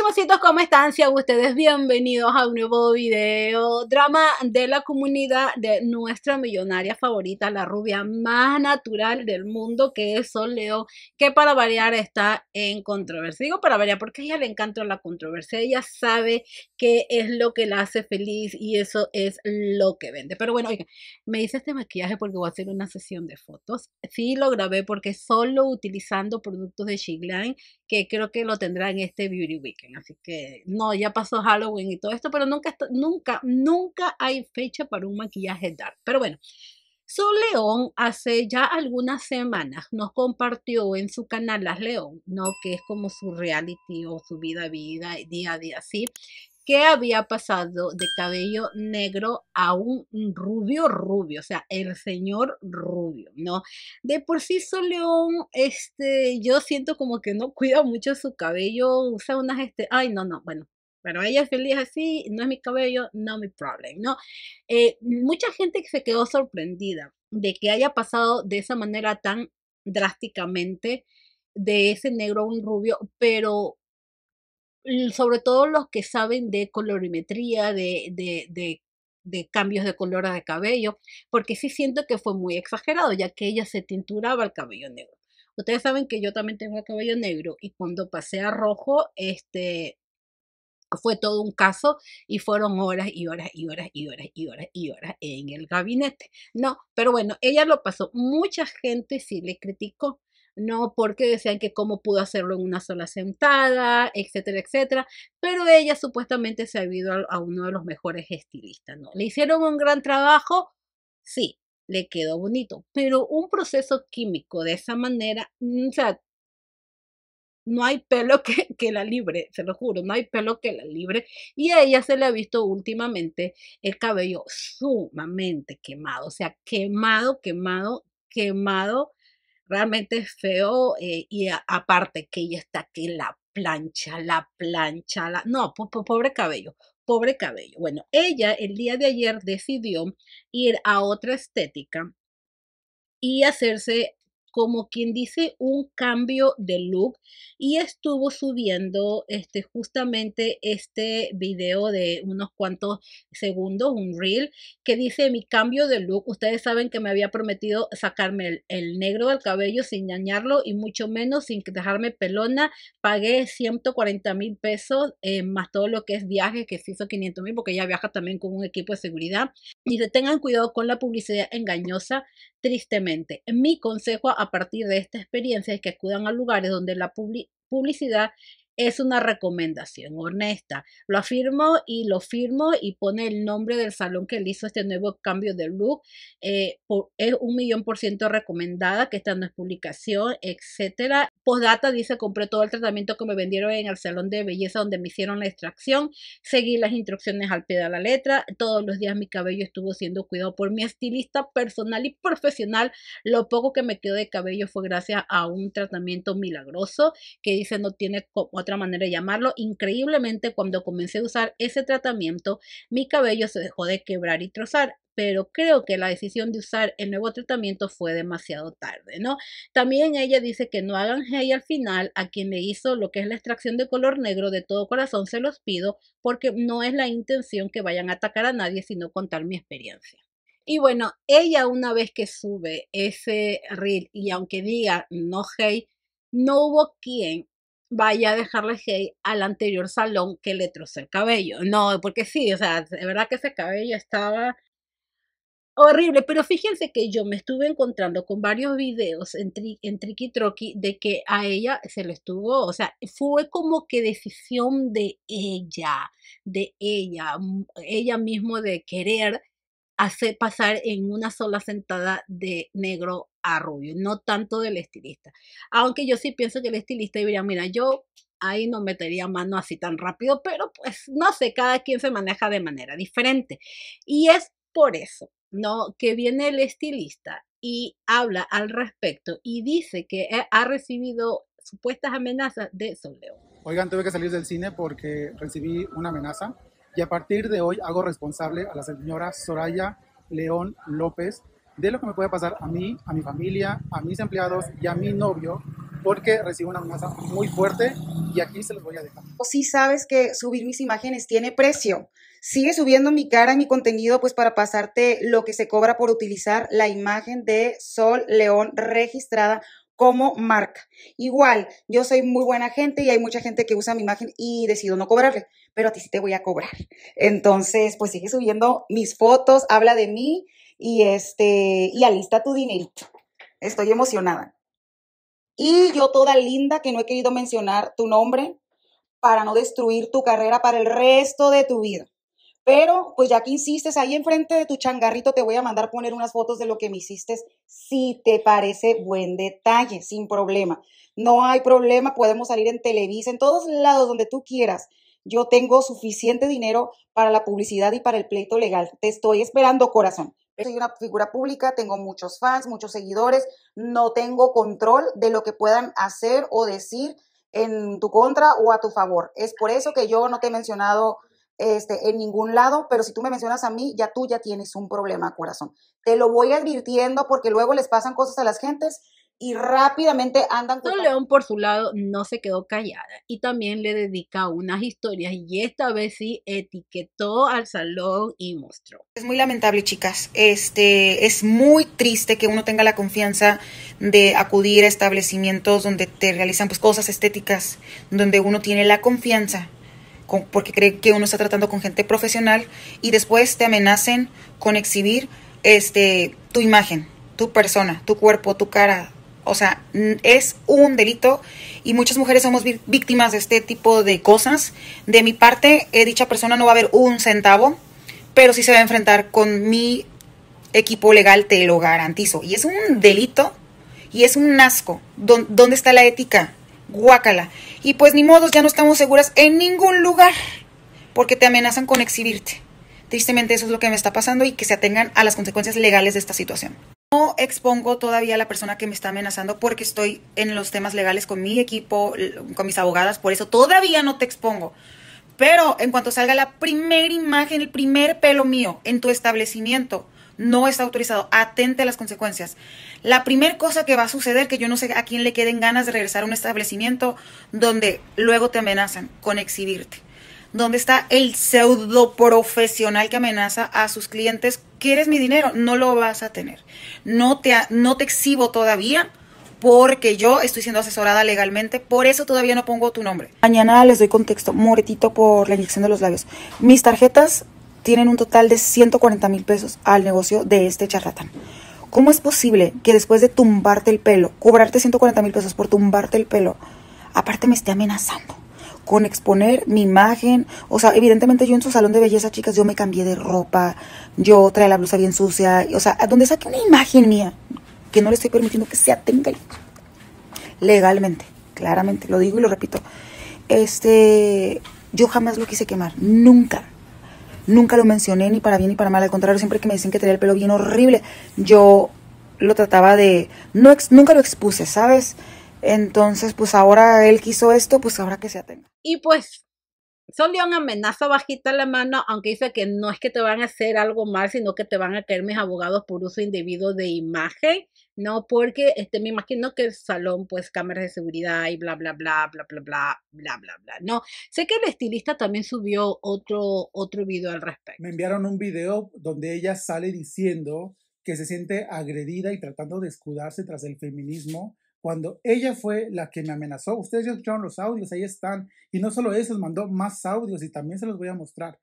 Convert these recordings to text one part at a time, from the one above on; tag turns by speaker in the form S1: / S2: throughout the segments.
S1: chimositos, ¿cómo están? Sean ustedes bienvenidos a un nuevo video drama de la comunidad de nuestra millonaria favorita, la rubia más natural del mundo, que es Sol Leo, que para variar está en controversia. Digo para variar porque a ella le encanta la controversia, ella sabe qué es lo que la hace feliz y eso es lo que vende. Pero bueno, oiga, me hice este maquillaje porque voy a hacer una sesión de fotos. Sí, lo grabé porque solo utilizando productos de Shiglan que creo que lo tendrá en este Beauty Weekend. Así que no, ya pasó Halloween y todo esto, pero nunca, nunca, nunca hay fecha para un maquillaje dark. Pero bueno, Sol León hace ya algunas semanas nos compartió en su canal Las León, ¿no? Que es como su reality o su vida, vida, día a día, ¿sí? ¿Qué había pasado de cabello negro a un rubio rubio, o sea, el señor rubio, ¿no? De por sí solo este, yo siento como que no cuida mucho su cabello, usa unas, este, ay, no, no, bueno, pero ella es feliz así, no es mi cabello, no mi problema, ¿no? Eh, mucha gente se quedó sorprendida de que haya pasado de esa manera tan drásticamente de ese negro a un rubio, pero sobre todo los que saben de colorimetría, de, de, de, de cambios de color de cabello, porque sí siento que fue muy exagerado, ya que ella se tinturaba el cabello negro. Ustedes saben que yo también tengo el cabello negro y cuando pasé a rojo, este fue todo un caso y fueron horas y horas y horas y horas y horas y horas en el gabinete. No, pero bueno, ella lo pasó. Mucha gente sí le criticó no porque decían que cómo pudo hacerlo en una sola sentada, etcétera, etcétera. Pero ella supuestamente se ha ido a, uno de los mejores estilistas, ¿no? Le hicieron un gran trabajo, sí, le quedó bonito, pero un proceso químico de esa manera, mm, o sea, no hay pelo que, la libre, se lo juro, no hay pelo que la libre. Y a ella se le ha visto últimamente el cabello sumamente quemado, o sea, quemado, quemado, quemado realmente feo eh, y aparte que ella está aquí la plancha, la plancha, la... no, pobre cabello, pobre cabello. Bueno, ella el día de ayer decidió ir a otra estética y hacerse como quien dice un cambio de look y estuvo subiendo este justamente este video de unos cuantos segundos, un reel que dice mi cambio de look. Ustedes saben que me había prometido sacarme el, negro del cabello sin dañarlo y mucho menos sin dejarme pelona. Pagué 140 mil pesos eh, más todo lo que es viaje que se hizo 500 mil porque ella viaja también con un equipo de seguridad. Y se tengan cuidado con la publicidad engañosa, tristemente. Mi consejo a partir de esta experiencia es que acudan a lugares donde la publicidad es una recomendación honesta. Lo afirmo y lo firmo y pone el nombre del salón que le hizo este nuevo cambio de look. Eh, es un millón por ciento recomendada, que esta no es publicación, etcétera. Postdata dice, compré todo el tratamiento que me vendieron en el salón de belleza donde me hicieron la extracción. Seguí las instrucciones al pie de la letra. Todos los días mi cabello estuvo siendo cuidado por mi estilista personal y profesional. Lo poco que me quedó de cabello fue gracias a un tratamiento milagroso que dice no tiene como manera de llamarlo. Increíblemente, cuando comencé a usar ese tratamiento, mi cabello se dejó de quebrar y trozar pero creo que la decisión de usar el nuevo tratamiento fue demasiado tarde, ¿no? También ella dice que no hagan hey al final a quien le hizo lo que es la extracción de color negro de todo corazón, se los pido porque no es la intención que vayan a atacar a nadie, sino contar mi experiencia. Y bueno, ella una vez que sube ese reel y aunque diga no hey, no hubo quien vaya a dejarle gay al anterior salón que le troce el cabello. No, porque sí, o sea, de verdad que ese cabello estaba horrible. Pero fíjense que yo me estuve encontrando con varios videos en, en de que a ella se le estuvo, o sea, fue como que decisión de ella, de ella, mm, ella misma de querer hacer pasar en una sola sentada de negro a Rubio, no tanto del estilista. Aunque yo sí pienso que el estilista diría, mira, yo ahí no metería mano así tan rápido, pero pues no sé, cada quien se maneja de manera diferente. Y es por eso, ¿no? Que viene el estilista y habla al respecto y dice que e, ha recibido supuestas amenazas de León.
S2: Oigan, tuve que salir del cine porque recibí una amenaza y a partir de hoy hago responsable a la señora Soraya León López de lo que me puede pasar a mí, a mi familia, a mis empleados y a mi novio, porque recibo una amenaza muy fuerte y aquí se los voy a dejar.
S3: Si sabes que subir mis imágenes tiene precio. Sigue subiendo mi cara y mi contenido pues para pasarte lo que se cobra por utilizar la imagen de Sol León registrada como marca. Igual, yo soy muy buena gente y hay mucha gente que usa mi imagen y decido no cobrarle, pero a ti sí te voy a cobrar. Entonces, pues sigue subiendo mis fotos, habla de mí y este y alista tu dinerito. Estoy emocionada. Y yo toda linda que no he querido mencionar tu nombre para no destruir tu carrera para el resto de tu vida. Pero pues ya que insistes, ahí enfrente de tu changarrito te voy a mandar poner unas fotos de lo que me hiciste, si te parece buen detalle, sin problema. No hay problema, podemos salir en Televisa, en todos lados, donde tú quieras. Yo tengo suficiente dinero para la publicidad y para el pleito legal. Te estoy esperando, corazón. Soy una figura pública, tengo muchos fans, muchos seguidores, no tengo control de lo que puedan hacer o decir en tu contra o a tu favor. Es por eso que yo no te he mencionado este, en ningún lado, pero si tú me mencionas a mí, ya tú ya tienes un problema, corazón. Te lo voy advirtiendo porque luego les pasan cosas a las gentes
S1: y rápidamente andan. Don León, por su lado, no se quedó callada y también le dedica unas historias y esta vez sí etiquetó al salón y mostró.
S3: Es muy lamentable, chicas. Este es muy triste que uno tenga la confianza de acudir a establecimientos donde te realizan pues cosas estéticas, donde uno tiene la confianza porque cree que uno está tratando con gente profesional y después te amenacen con exhibir este tu imagen, tu persona, tu cuerpo, tu cara. O sea, es un delito y muchas mujeres somos víctimas de este tipo de cosas. De mi parte, eh, dicha persona no va a haber un centavo, pero si se va a enfrentar con mi equipo legal, te lo garantizo. Y es un delito y es un asco. ¿Dónde está la ética? guácala. Y pues ni modos, ya no estamos seguras en ningún lugar porque te amenazan con exhibirte. Tristemente eso es lo que me está pasando y que se atengan a las consecuencias legales de esta situación. No expongo todavía a la persona que me está amenazando porque estoy en los temas legales con mi equipo, con mis abogadas, por eso todavía no te expongo. Pero en cuanto salga la primera imagen, el primer pelo mío en tu establecimiento, no está autorizado. Atente a las consecuencias. La primera cosa que va a suceder, que yo no sé a quién le queden ganas de regresar a un establecimiento donde luego te amenazan con exhibirte. Donde está el pseudo profesional que amenaza a sus clientes? ¿Quieres mi dinero? No lo vas a tener. No te, no te exhibo todavía porque yo estoy siendo asesorada legalmente, por eso todavía no pongo tu nombre. Mañana les doy contexto, moretito por la inyección de los labios. Mis tarjetas tienen un total de 140 mil pesos al negocio de este charlatán. ¿Cómo es posible que después de tumbarte el pelo, cobrarte 140 mil pesos por tumbarte el pelo, aparte me esté amenazando con exponer mi imagen? O sea, evidentemente yo en su salón de belleza, chicas, yo me cambié de ropa, yo trae la blusa bien sucia, o sea, donde saque una imagen mía que no le estoy permitiendo que sea tenga legalmente, claramente, lo digo y lo repito. Este, yo jamás lo quise quemar, nunca, nunca lo mencioné ni para bien ni para mal. Al contrario, siempre que me dicen que tenía el pelo bien horrible, yo lo trataba de... No nunca lo expuse, ¿sabes? Entonces, pues ahora él quiso esto, pues ahora que se atenga.
S1: Y pues, Solión una amenaza bajita la mano, aunque dice que no es que te van a hacer algo mal, sino que te van a caer mis abogados por uso indebido de imagen. ¿no? Porque este, me imagino que el salón, pues cámaras de seguridad y bla, bla, bla, bla, bla, bla, bla, bla, bla, ¿no? Sé que el estilista también subió otro, otro video al respecto.
S2: Me enviaron un video donde ella sale diciendo que se siente agredida y tratando de escudarse tras el feminismo cuando ella fue la que me amenazó. Ustedes ya escucharon los audios, ahí están. Y no solo eso, mandó más audios y también se los voy a mostrar.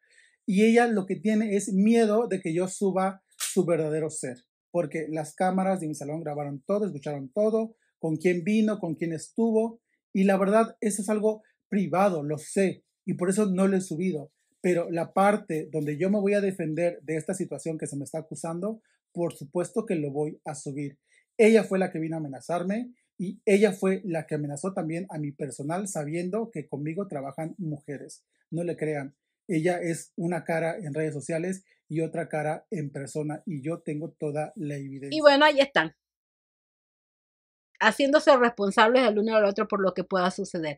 S2: Y ella lo que tiene es miedo de que yo suba su verdadero ser porque las cámaras de mi salón grabaron todo, escucharon todo, con quién vino, con quién estuvo, y la verdad, eso es algo privado, lo sé, y por eso no lo he subido. Pero la parte donde yo me voy a defender de esta situación que se me está acusando, por supuesto que lo voy a subir. Ella fue la que vino a amenazarme y ella fue la que amenazó también a mi personal sabiendo que conmigo trabajan mujeres. No le crean, ella es una cara en redes sociales y otra cara en persona y yo tengo toda la evidencia. Y
S1: bueno, ahí están. Haciéndose responsables el uno al otro por lo que pueda suceder.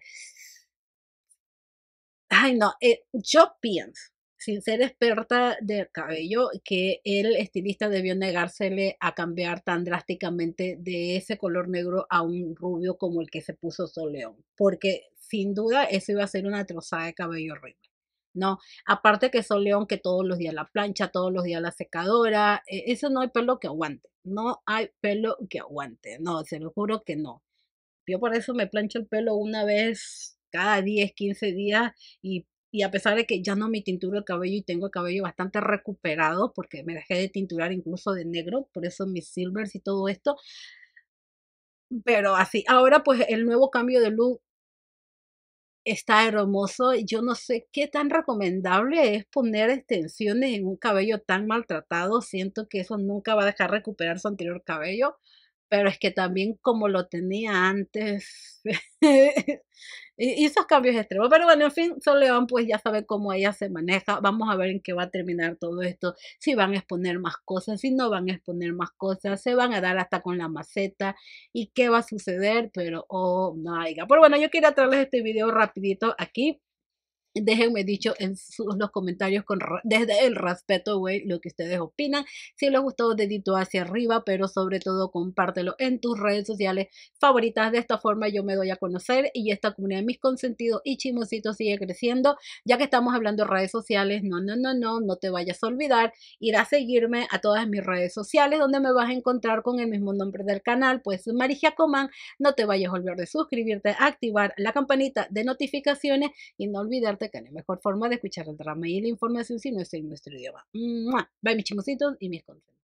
S1: Ay, no, eh, yo pienso, sin ser experta del cabello, que el estilista debió negársele a cambiar tan drásticamente de ese color negro a un rubio como el que se puso Soleón, porque sin duda eso iba a ser una trozada de cabello horrible. ¿no? Aparte que son león que todos los días la plancha, todos los días la secadora, eh, eso no hay pelo que aguante, no hay pelo que aguante, no, se lo juro que no. Yo por eso me plancho el pelo una vez cada 10, 15 días y, y a pesar de que ya no me tinturo el cabello y tengo el cabello bastante recuperado porque me dejé de tinturar incluso de negro, por eso mis silvers y todo esto, pero así, ahora pues el nuevo cambio de look está hermoso. Yo no sé qué tan recomendable es poner extensiones en un cabello tan maltratado. Siento que eso nunca va a dejar recuperar su anterior cabello pero es que también como lo tenía antes, y hizo cambios extremos. Pero bueno, en fin, Soleón pues ya sabe cómo ella se maneja. Vamos a ver en qué va a terminar todo esto. Si van a exponer más cosas, si no van a exponer más cosas, se van a dar hasta con la maceta y qué va a suceder, pero oh no, god. Pero bueno, yo quería traerles este video rapidito aquí Déjenme dicho en sus, los comentarios con, desde el respeto, güey, lo que ustedes opinan. Si les gustó, dedito hacia arriba, pero sobre todo compártelo en tus redes sociales favoritas. De esta forma yo me doy a conocer y esta comunidad de mis consentidos y chimositos sigue creciendo. Ya que estamos hablando de redes sociales, no, no, no, no, no te vayas a olvidar. Ir a seguirme a todas mis redes sociales donde me vas a encontrar con el mismo nombre del canal, pues marija Coman. No te vayas a olvidar de suscribirte, activar la campanita de notificaciones y no olvidarte que mejor forma de escuchar el drama y la información si no es en nuestro idioma. Bye, mis chimositos y mis consejos.